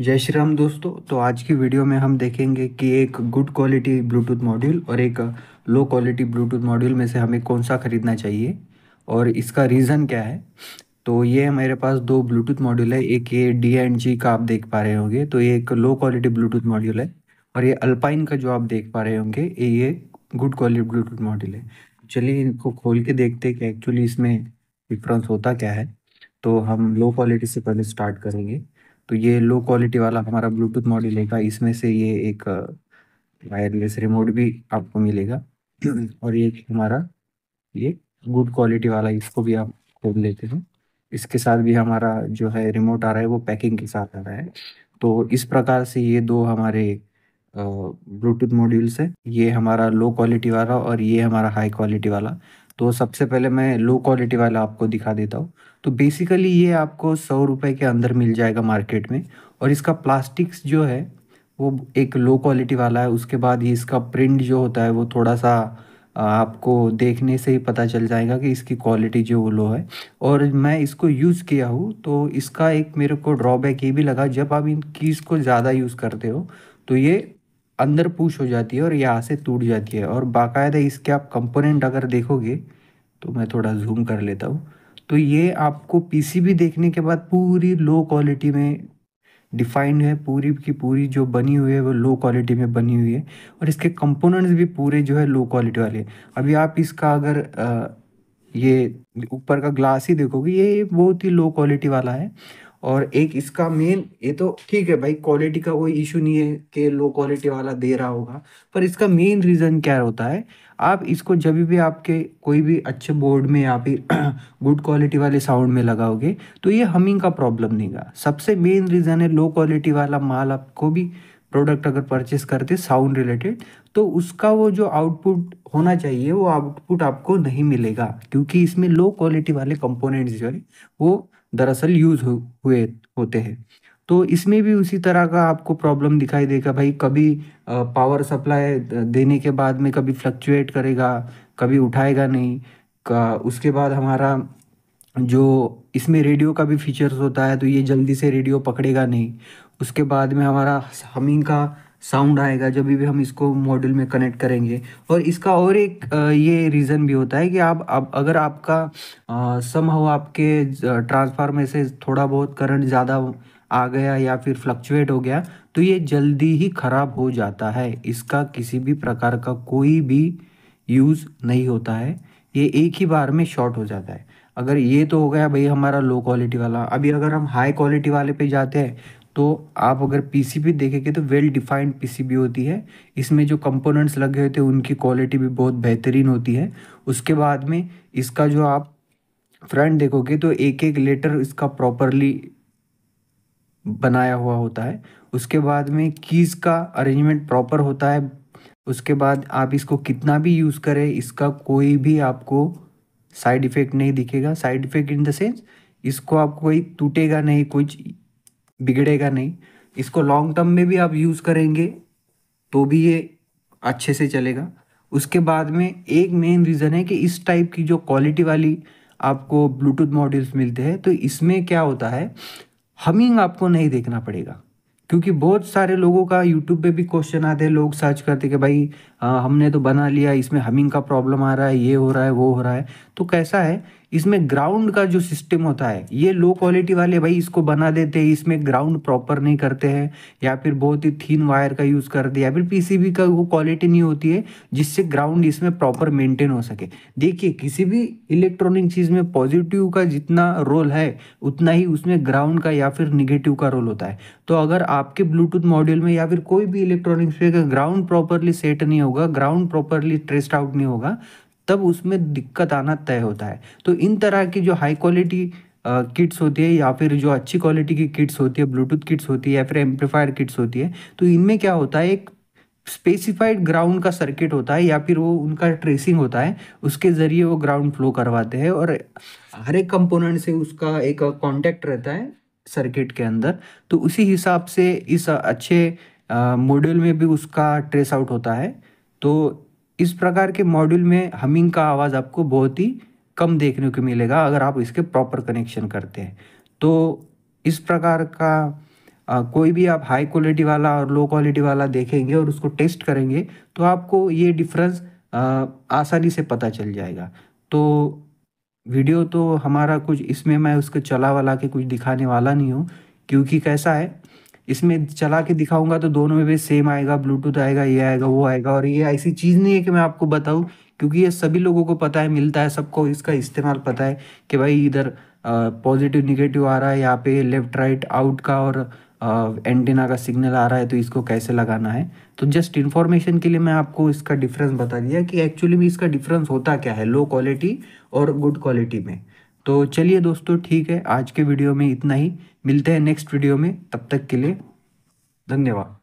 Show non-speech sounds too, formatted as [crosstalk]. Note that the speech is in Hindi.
जय श्री राम दोस्तों तो आज की वीडियो में हम देखेंगे कि एक गुड क्वालिटी ब्लूटूथ मॉड्यूल और एक लो क्वालिटी ब्लूटूथ मॉड्यूल में से हमें कौन सा ख़रीदना चाहिए और इसका रीज़न क्या है तो ये मेरे पास दो ब्लूटूथ मॉड्यूल है एक ये डी एंड जी का आप देख पा रहे होंगे तो ये एक लो क्वालिटी ब्लूटूथ मॉड्यूल है और ये अल्पाइन का जो आप देख पा रहे होंगे ये गुड क्वालिटी ब्लूटूथ मॉड्यूल है चलिए इनको खोल के देखते हैं कि एक्चुअली इसमें डिफरेंस होता क्या है तो हम लो क्वालिटी से पहले स्टार्ट करेंगे तो ये लो क्वालिटी वाला हमारा ब्लूटूथ मॉड्यूल लेगा इसमें से ये एक वायरलेस रिमोट भी आपको मिलेगा [clears throat] और ये हमारा ये गुड क्वालिटी वाला इसको भी आप खोल लेते हैं इसके साथ भी हमारा जो है रिमोट आ रहा है वो पैकिंग के साथ आ रहा है तो इस प्रकार से ये दो हमारे ब्लूटूथ मॉड्यूल्स है ये हमारा लो क्वालिटी वाला और ये हमारा हाई क्वालिटी वाला तो सबसे पहले मैं लो क्वालिटी वाला आपको दिखा देता हूँ तो बेसिकली ये आपको सौ रुपये के अंदर मिल जाएगा मार्केट में और इसका प्लास्टिक्स जो है वो एक लो क्वालिटी वाला है उसके बाद ये इसका प्रिंट जो होता है वो थोड़ा सा आपको देखने से ही पता चल जाएगा कि इसकी क्वालिटी जो वो लो है और मैं इसको यूज़ किया हूँ तो इसका एक मेरे को ड्रॉबैक ये भी लगा जब आप इन कीज़ को ज़्यादा यूज़ करते हो तो ये अंदर पुश हो जाती है और यहाँ से टूट जाती है और बाकायदा इसके आप कंपोनेंट अगर देखोगे तो मैं थोड़ा जूम कर लेता हूँ तो ये आपको पीसीबी देखने के बाद पूरी लो क्वालिटी में डिफाइंड है पूरी की पूरी जो बनी हुई है वो लो क्वालिटी में बनी हुई है और इसके कंपोनेंट्स भी पूरे जो है लो क्वालिटी वाले अभी आप इसका अगर आ, ये ऊपर का ग्लास ही देखोगे ये बहुत ही लो क्वालिटी वाला है और एक इसका मेन ये तो ठीक है भाई क्वालिटी का कोई इशू नहीं है कि लो क्वालिटी वाला दे रहा होगा पर इसका मेन रीज़न क्या होता है आप इसको जब भी आपके कोई भी अच्छे बोर्ड में या फिर गुड क्वालिटी वाले साउंड में लगाओगे तो ये हमिंग का प्रॉब्लम नहीं सबसे मेन रीज़न है लो क्वालिटी वाला माल आपको भी प्रोडक्ट अगर परचेस करते साउंड रिलेटेड तो उसका वो जो आउटपुट होना चाहिए वो आउटपुट आपको नहीं मिलेगा क्योंकि इसमें लो क्वालिटी वाले कंपोनेंट्स जो है वो दरअसल यूज़ हो, हुए होते हैं तो इसमें भी उसी तरह का आपको प्रॉब्लम दिखाई देगा भाई कभी पावर सप्लाई देने के बाद में कभी फ्लक्चुएट करेगा कभी उठाएगा नहीं का उसके बाद हमारा जो इसमें रेडियो का भी फीचर्स होता है तो ये जल्दी से रेडियो पकड़ेगा नहीं उसके बाद में हमारा हमिंग का साउंड आएगा जब भी हम इसको मॉड्यूल में कनेक्ट करेंगे और इसका और एक ये रीज़न भी होता है कि आप अब अगर आपका सम हो आपके ट्रांसफार्मर से थोड़ा बहुत करंट ज़्यादा आ गया या फिर फ्लक्चुएट हो गया तो ये जल्दी ही ख़राब हो जाता है इसका किसी भी प्रकार का कोई भी यूज़ नहीं होता है ये एक ही बार में शॉर्ट हो जाता है अगर ये तो हो गया भाई हमारा लो क्वालिटी वाला अभी अगर हम हाई क्वालिटी वाले पे जाते हैं तो आप अगर पीसीबी देखेंगे तो वेल डिफाइंड पीसीबी होती है इसमें जो कंपोनेंट्स लगे होते हैं उनकी क्वालिटी भी बहुत बेहतरीन होती है उसके बाद में इसका जो आप फ्रंट देखोगे तो एक एक लेटर इसका प्रॉपरली बनाया हुआ होता है उसके बाद में कीज़ का अरेंजमेंट प्रॉपर होता है उसके बाद आप इसको कितना भी यूज़ करें इसका कोई भी आपको साइड इफ़ेक्ट नहीं दिखेगा side effect in the sense इसको आपको कोई टूटेगा नहीं कुछ बिगड़ेगा नहीं इसको लॉन्ग टर्म में भी आप यूज़ करेंगे तो भी ये अच्छे से चलेगा उसके बाद में एक मेन रीज़न है कि इस टाइप की जो क्वालिटी वाली आपको ब्लूटूथ मॉड्यूल्स मिलते हैं तो इसमें क्या होता है हमिंग आपको नहीं देखना पड़ेगा क्योंकि बहुत सारे लोगों का यूट्यूब पे भी क्वेश्चन आते हैं लोग सर्च करते कि भाई आ, हमने तो बना लिया इसमें हमिंग का प्रॉब्लम आ रहा है ये हो रहा है वो हो रहा है तो कैसा है इसमें ग्राउंड का जो सिस्टम होता है ये लो क्वालिटी वाले भाई इसको बना देते हैं इसमें ग्राउंड प्रॉपर नहीं करते हैं या फिर बहुत ही थीन वायर का यूज़ करते हैं या फिर पीसीबी का वो क्वालिटी नहीं होती है जिससे ग्राउंड इसमें प्रॉपर मेंटेन हो सके देखिए किसी भी इलेक्ट्रॉनिक चीज़ में पॉजिटिव का जितना रोल है उतना ही उसमें ग्राउंड का या फिर निगेटिव का रोल होता है तो अगर आपके ब्लूटूथ मॉड्यूल में या फिर कोई भी इलेक्ट्रॉनिक्स में ग्राउंड प्रॉपरली सेट नहीं होगा ग्राउंड प्रॉपरली ट्रेस्ड आउट नहीं होगा तब उसमें दिक्कत आना तय होता है तो इन तरह की जो हाई क्वालिटी किट्स होती है या फिर जो अच्छी क्वालिटी की किट्स होती है ब्लूटूथ किट्स होती है या फिर एम्पलीफायर किट्स होती है तो इनमें क्या होता है एक स्पेसिफाइड ग्राउंड का सर्किट होता है या फिर वो उनका ट्रेसिंग होता है उसके ज़रिए वो ग्राउंड फ्लो करवाते हैं और हर एक कंपोनेंट से उसका एक कांटेक्ट रहता है सर्किट के अंदर तो उसी हिसाब से इस अच्छे मॉड्यूल में भी उसका ट्रेस आउट होता है तो इस प्रकार के मॉड्यूल में हमिंग का आवाज़ आपको बहुत ही कम देखने को मिलेगा अगर आप इसके प्रॉपर कनेक्शन करते हैं तो इस प्रकार का आ, कोई भी आप हाई क्वालिटी वाला और लो क्वालिटी वाला देखेंगे और उसको टेस्ट करेंगे तो आपको ये डिफरेंस आसानी से पता चल जाएगा तो वीडियो तो हमारा कुछ इसमें मैं उसके चला वाला के कुछ दिखाने वाला नहीं हूँ क्योंकि कैसा है इसमें चला के दिखाऊंगा तो दोनों में भी सेम आएगा ब्लूटूथ आएगा ये आएगा वो आएगा और ये ऐसी चीज़ नहीं है कि मैं आपको बताऊँ क्योंकि ये सभी लोगों को पता है मिलता है सबको इसका इस्तेमाल पता है कि भाई इधर पॉजिटिव निगेटिव आ रहा है यहाँ पे लेफ्ट राइट आउट का और एंटीना का सिग्नल आ रहा है तो इसको कैसे लगाना है तो जस्ट इन्फॉर्मेशन के लिए मैं आपको इसका डिफरेंस बता दिया कि एक्चुअली में इसका डिफरेंस होता क्या है लो क्वालिटी और गुड क्वालिटी में तो चलिए दोस्तों ठीक है आज के वीडियो में इतना ही मिलते हैं नेक्स्ट वीडियो में तब तक के लिए धन्यवाद